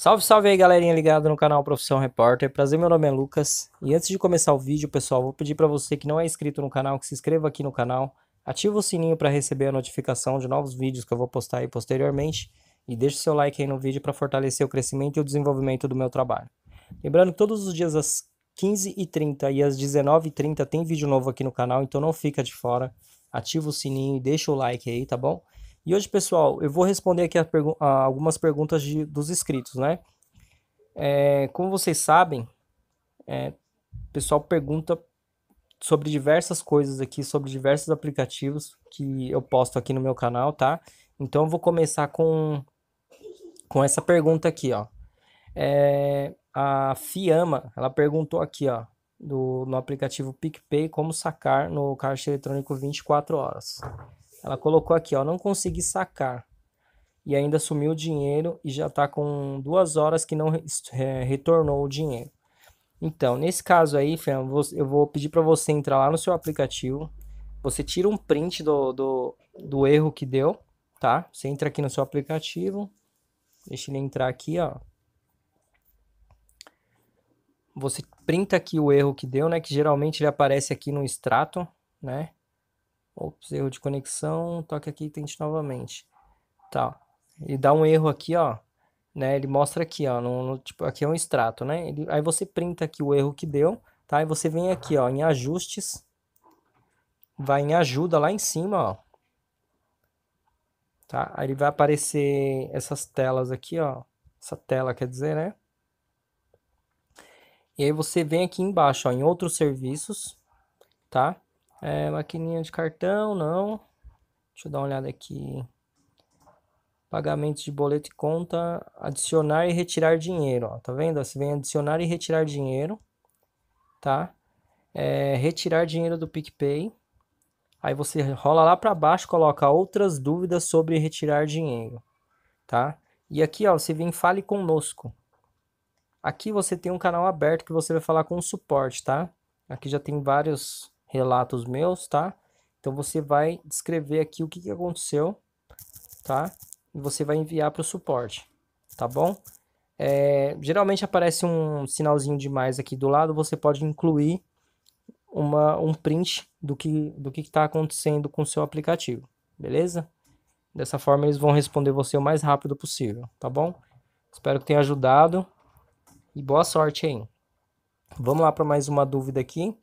Salve, salve aí galerinha ligada no canal Profissão Repórter, prazer, meu nome é Lucas e antes de começar o vídeo pessoal, vou pedir para você que não é inscrito no canal, que se inscreva aqui no canal, ativa o sininho para receber a notificação de novos vídeos que eu vou postar aí posteriormente e deixe seu like aí no vídeo para fortalecer o crescimento e o desenvolvimento do meu trabalho. Lembrando que todos os dias às 15h30 e às 19h30 tem vídeo novo aqui no canal, então não fica de fora, ativa o sininho e deixa o like aí, tá bom? E hoje, pessoal, eu vou responder aqui pergu algumas perguntas de, dos inscritos, né? É, como vocês sabem, é, o pessoal pergunta sobre diversas coisas aqui, sobre diversos aplicativos que eu posto aqui no meu canal, tá? Então, eu vou começar com, com essa pergunta aqui, ó. É, a Fiamma, ela perguntou aqui, ó, do, no aplicativo PicPay, como sacar no caixa eletrônico 24 horas. Ela colocou aqui, ó, não consegui sacar. E ainda sumiu o dinheiro e já está com duas horas que não retornou o dinheiro. Então, nesse caso aí, Fernando, eu vou pedir para você entrar lá no seu aplicativo. Você tira um print do, do, do erro que deu, tá? Você entra aqui no seu aplicativo. Deixa ele entrar aqui, ó. Você printa aqui o erro que deu, né? Que geralmente ele aparece aqui no extrato, né? Ops, erro de conexão, toque aqui e tente novamente. Tá. ele dá um erro aqui, ó. Né? Ele mostra aqui, ó. No, no, tipo, aqui é um extrato, né? Ele, aí você printa aqui o erro que deu, tá? E você vem aqui, ó, em ajustes. Vai em ajuda lá em cima, ó. Tá? Aí ele vai aparecer essas telas aqui, ó. Essa tela, quer dizer, né? E aí você vem aqui embaixo, ó, em outros serviços, tá? É, maquininha de cartão, não. Deixa eu dar uma olhada aqui. Pagamentos de boleto e conta, adicionar e retirar dinheiro, ó, tá vendo? Você vem adicionar e retirar dinheiro, tá? É, retirar dinheiro do PicPay. Aí você rola lá para baixo, coloca outras dúvidas sobre retirar dinheiro, tá? E aqui, ó, você vem fale conosco. Aqui você tem um canal aberto que você vai falar com o suporte, tá? Aqui já tem vários relatos meus, tá? Então você vai descrever aqui o que, que aconteceu, tá? E você vai enviar para o suporte, tá bom? É, geralmente aparece um sinalzinho de mais aqui do lado, você pode incluir uma, um print do que do que está acontecendo com o seu aplicativo, beleza? Dessa forma eles vão responder você o mais rápido possível, tá bom? Espero que tenha ajudado e boa sorte aí. Vamos lá para mais uma dúvida aqui.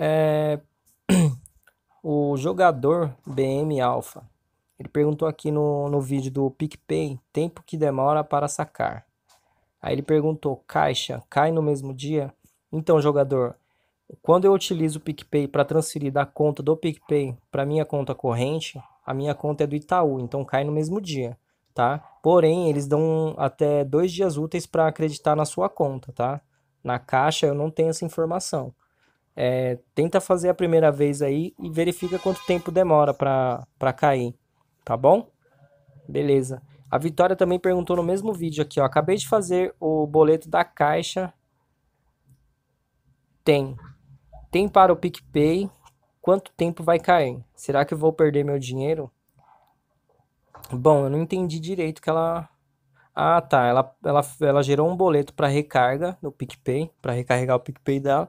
É, o jogador BM Alpha, ele perguntou aqui no, no vídeo do PicPay, tempo que demora para sacar. Aí ele perguntou, caixa, cai no mesmo dia? Então, jogador, quando eu utilizo o PicPay para transferir da conta do PicPay para minha conta corrente, a minha conta é do Itaú, então cai no mesmo dia, tá? Porém, eles dão até dois dias úteis para acreditar na sua conta, tá? Na caixa eu não tenho essa informação. É, tenta fazer a primeira vez aí e verifica quanto tempo demora para cair, tá bom? Beleza. A Vitória também perguntou no mesmo vídeo aqui, ó. Acabei de fazer o boleto da Caixa. Tem. Tem para o PicPay. Quanto tempo vai cair? Será que eu vou perder meu dinheiro? Bom, eu não entendi direito que ela... Ah, tá. Ela, ela, ela gerou um boleto para recarga no PicPay, para recarregar o PicPay dela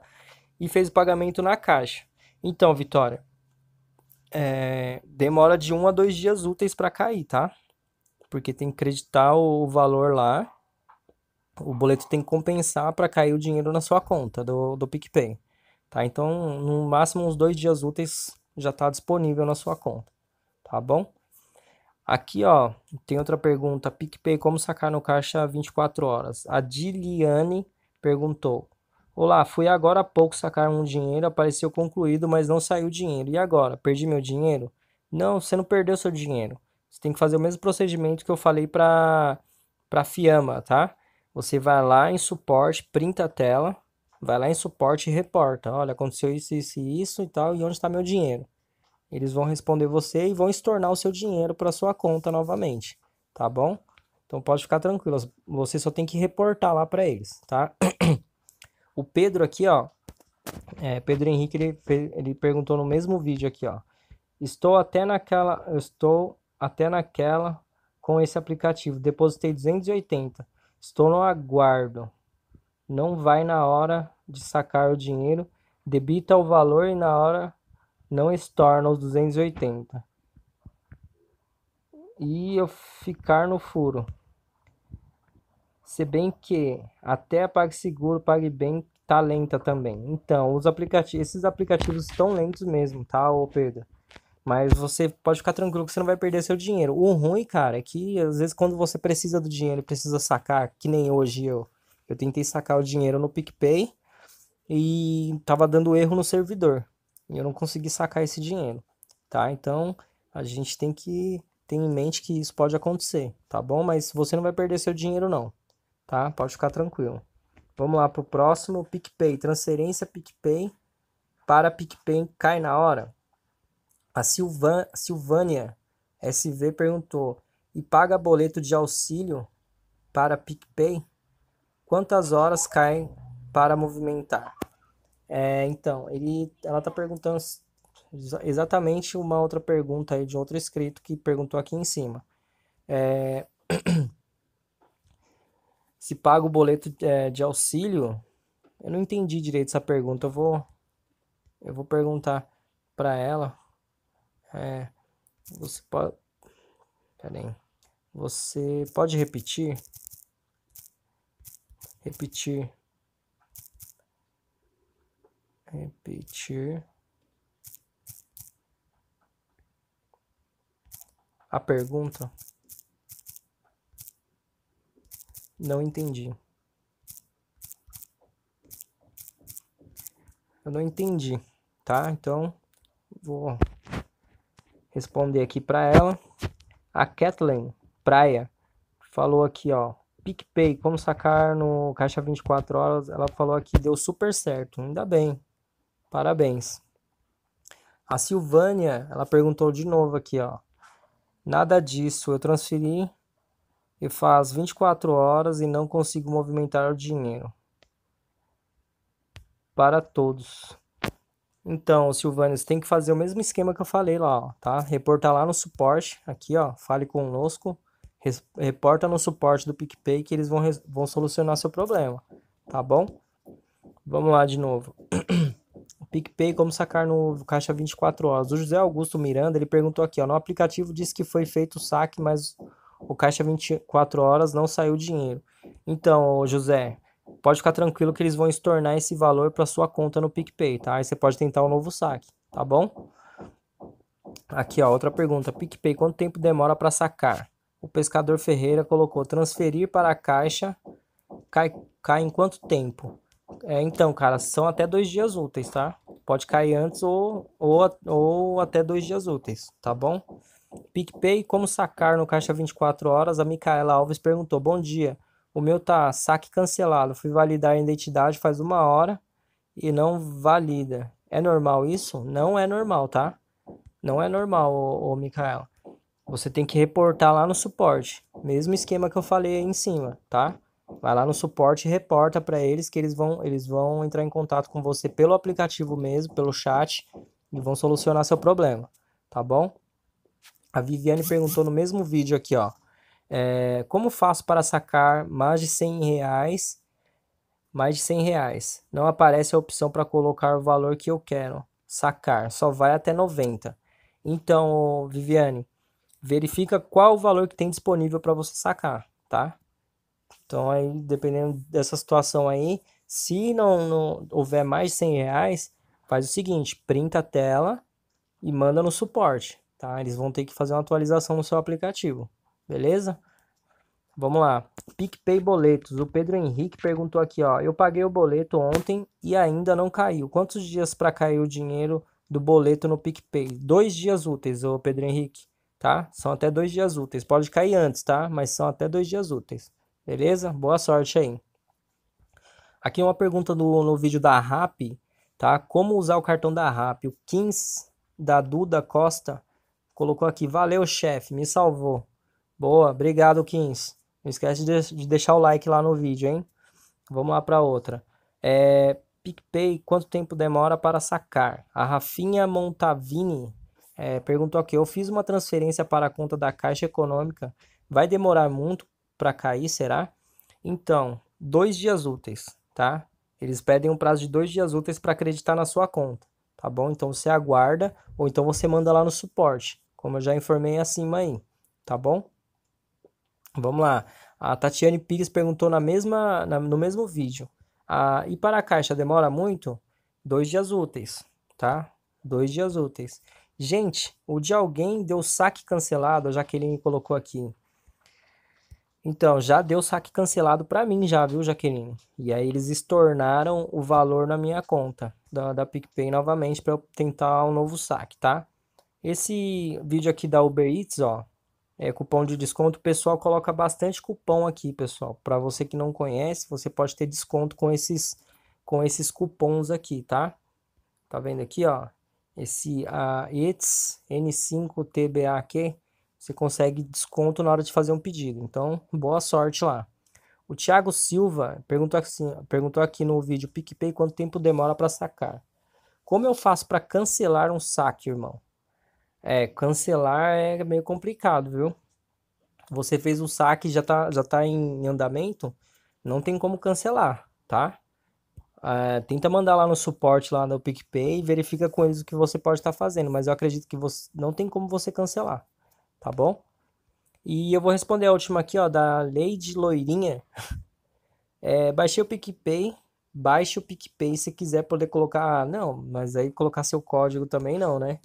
e fez o pagamento na caixa. Então, Vitória, é, demora de um a dois dias úteis para cair, tá? Porque tem que creditar o valor lá. O boleto tem que compensar para cair o dinheiro na sua conta do, do PicPay. Tá? Então, no máximo uns dois dias úteis já está disponível na sua conta. Tá bom? Aqui, ó, tem outra pergunta. PicPay, como sacar no caixa 24 horas? A Diliane perguntou. Olá, fui agora há pouco sacar um dinheiro, apareceu concluído, mas não saiu dinheiro. E agora? Perdi meu dinheiro? Não, você não perdeu seu dinheiro. Você tem que fazer o mesmo procedimento que eu falei para para Fiamma, tá? Você vai lá em suporte, printa a tela, vai lá em suporte e reporta. Olha, aconteceu isso, isso e isso e tal, e onde está meu dinheiro? Eles vão responder você e vão estornar o seu dinheiro para sua conta novamente, tá bom? Então pode ficar tranquilo, você só tem que reportar lá para eles, tá? O Pedro aqui, ó. É, Pedro Henrique, ele, ele perguntou no mesmo vídeo aqui, ó. Estou até naquela. Estou até naquela com esse aplicativo. Depositei 280. Estou no aguardo. Não vai na hora de sacar o dinheiro. Debita o valor e na hora não estorna os 280. E eu ficar no furo. Se bem que até a PagSeguro, PagBank tá lenta também. Então, os aplicativos, esses aplicativos estão lentos mesmo, tá, ô Pedro? Mas você pode ficar tranquilo que você não vai perder seu dinheiro. O ruim, cara, é que às vezes quando você precisa do dinheiro, precisa sacar, que nem hoje eu. Eu tentei sacar o dinheiro no PicPay e tava dando erro no servidor. E eu não consegui sacar esse dinheiro, tá? Então, a gente tem que ter em mente que isso pode acontecer, tá bom? Mas você não vai perder seu dinheiro não tá? Pode ficar tranquilo. Vamos lá para o próximo, PicPay, transferência PicPay para PicPay cai na hora? A Silvan, Silvânia SV perguntou, e paga boleto de auxílio para PicPay? Quantas horas caem para movimentar? É, então, ele, ela está perguntando exatamente uma outra pergunta aí de outro escrito que perguntou aqui em cima. É, se paga o boleto é, de auxílio. Eu não entendi direito essa pergunta. Eu vou, eu vou perguntar para ela. É, você pode. Pera Você pode repetir? Repetir. Repetir. A pergunta. Não entendi. Eu não entendi, tá? Então, vou responder aqui para ela. A Kathleen Praia falou aqui, ó. PicPay, como sacar no caixa 24 horas? Ela falou aqui, deu super certo. Ainda bem. Parabéns. A Silvânia, ela perguntou de novo aqui, ó. Nada disso, eu transferi e faz 24 horas e não consigo movimentar o dinheiro. Para todos. Então, Silvânia, você tem que fazer o mesmo esquema que eu falei lá, ó, tá? Reportar lá no suporte, aqui, ó, fale conosco, reporta no suporte do PicPay que eles vão, vão solucionar seu problema, tá bom? Vamos lá de novo. PicPay, como sacar no caixa 24 horas. O José Augusto Miranda, ele perguntou aqui, ó, no aplicativo disse que foi feito o saque, mas o caixa 24 é horas não saiu dinheiro. Então, José, pode ficar tranquilo que eles vão estornar esse valor para sua conta no PicPay, tá? Aí você pode tentar um novo saque, tá bom? Aqui, ó, outra pergunta. PicPay, quanto tempo demora para sacar? O pescador Ferreira colocou transferir para a caixa cai, cai em quanto tempo? É, então, cara, são até dois dias úteis, tá? Pode cair antes ou, ou, ou até dois dias úteis, tá bom? PicPay, como sacar no caixa 24 horas? A Micaela Alves perguntou: Bom dia, o meu tá saque cancelado. Fui validar a identidade faz uma hora e não valida. É normal isso? Não é normal, tá? Não é normal, ô, ô Micaela. Você tem que reportar lá no suporte. Mesmo esquema que eu falei aí em cima, tá? Vai lá no suporte e reporta para eles que eles vão, eles vão entrar em contato com você pelo aplicativo mesmo, pelo chat e vão solucionar seu problema, tá bom? A Viviane perguntou no mesmo vídeo aqui, ó. É, como faço para sacar mais de 100 reais? Mais de 100 reais. Não aparece a opção para colocar o valor que eu quero sacar. Só vai até 90. Então, Viviane, verifica qual o valor que tem disponível para você sacar, tá? Então, aí, dependendo dessa situação aí, se não, não houver mais de 100 reais, faz o seguinte, printa a tela e manda no suporte tá? Eles vão ter que fazer uma atualização no seu aplicativo, beleza? Vamos lá. PicPay boletos. O Pedro Henrique perguntou aqui, ó. Eu paguei o boleto ontem e ainda não caiu. Quantos dias para cair o dinheiro do boleto no PicPay? Dois dias úteis, o Pedro Henrique, tá? São até dois dias úteis. Pode cair antes, tá? Mas são até dois dias úteis. Beleza? Boa sorte aí. Aqui uma pergunta no, no vídeo da RAP, tá? Como usar o cartão da RAP? O Kins da Duda Costa colocou aqui: Valeu, chefe, me salvou. Boa, obrigado, Kins. Não esquece de deixar o like lá no vídeo, hein? Vamos lá para outra. É, PicPay, quanto tempo demora para sacar? A Rafinha Montavini é, perguntou aqui: Eu fiz uma transferência para a conta da Caixa Econômica, vai demorar muito para cair, será? Então, dois dias úteis, tá? Eles pedem um prazo de dois dias úteis para acreditar na sua conta, tá bom? Então você aguarda ou então você manda lá no suporte como eu já informei acima aí, tá bom? Vamos lá. A Tatiane Pires perguntou na mesma, na, no mesmo vídeo. Ah, e para a caixa demora muito? Dois dias úteis, tá? Dois dias úteis. Gente, o de alguém deu saque cancelado, já que ele me colocou aqui. Então, já deu saque cancelado para mim já, viu, Jaqueline? E aí eles estornaram o valor na minha conta da, da PicPay novamente para eu tentar um novo saque, tá? Esse vídeo aqui da Uber Eats, ó, é cupom de desconto, o pessoal coloca bastante cupom aqui, pessoal. Para você que não conhece, você pode ter desconto com esses com esses cupons aqui, tá? Tá vendo aqui, ó? Esse a Eats N5TBAQ, você consegue desconto na hora de fazer um pedido. Então, boa sorte lá. O Thiago Silva perguntou, assim, perguntou aqui no vídeo PicPay quanto tempo demora para sacar. Como eu faço para cancelar um saque, irmão? É, cancelar é meio complicado, viu? Você fez o saque, já tá, já tá em andamento, não tem como cancelar, tá? É, tenta mandar lá no suporte, lá no PicPay, e verifica com eles o que você pode estar tá fazendo, mas eu acredito que você não tem como você cancelar, tá bom? E eu vou responder a última aqui, ó, da Lady Loirinha. É, baixei o PicPay, baixe o PicPay se quiser poder colocar. Não, mas aí colocar seu código também não, né?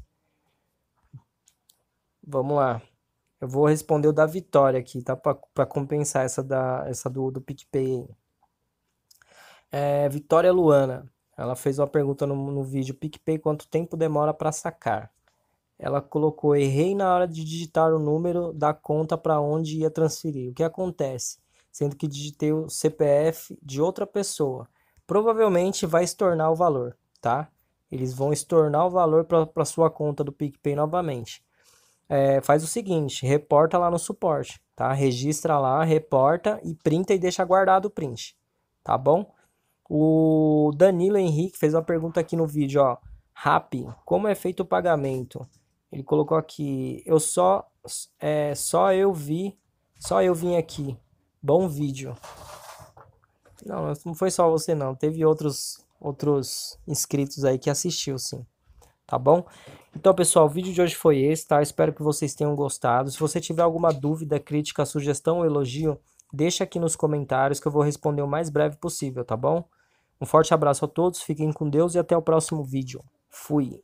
Vamos lá. Eu vou responder o da Vitória aqui, tá? Para compensar essa, da, essa do, do PicPay. É, Vitória Luana. Ela fez uma pergunta no, no vídeo: PicPay, quanto tempo demora para sacar? Ela colocou: errei na hora de digitar o número da conta para onde ia transferir. O que acontece? Sendo que digitei o CPF de outra pessoa. Provavelmente vai estornar o valor, tá? Eles vão estornar o valor para sua conta do PicPay novamente é, faz o seguinte, reporta lá no suporte, tá? Registra lá, reporta e printa e deixa guardado o print, tá bom? O Danilo Henrique fez uma pergunta aqui no vídeo, ó. RAP, como é feito o pagamento? Ele colocou aqui, eu só, é, só eu vi, só eu vim aqui. Bom vídeo. Não, não foi só você não, teve outros, outros inscritos aí que assistiu, sim tá bom? Então, pessoal, o vídeo de hoje foi esse, tá? Espero que vocês tenham gostado. Se você tiver alguma dúvida, crítica, sugestão ou elogio, deixa aqui nos comentários que eu vou responder o mais breve possível, tá bom? Um forte abraço a todos, fiquem com Deus e até o próximo vídeo. Fui!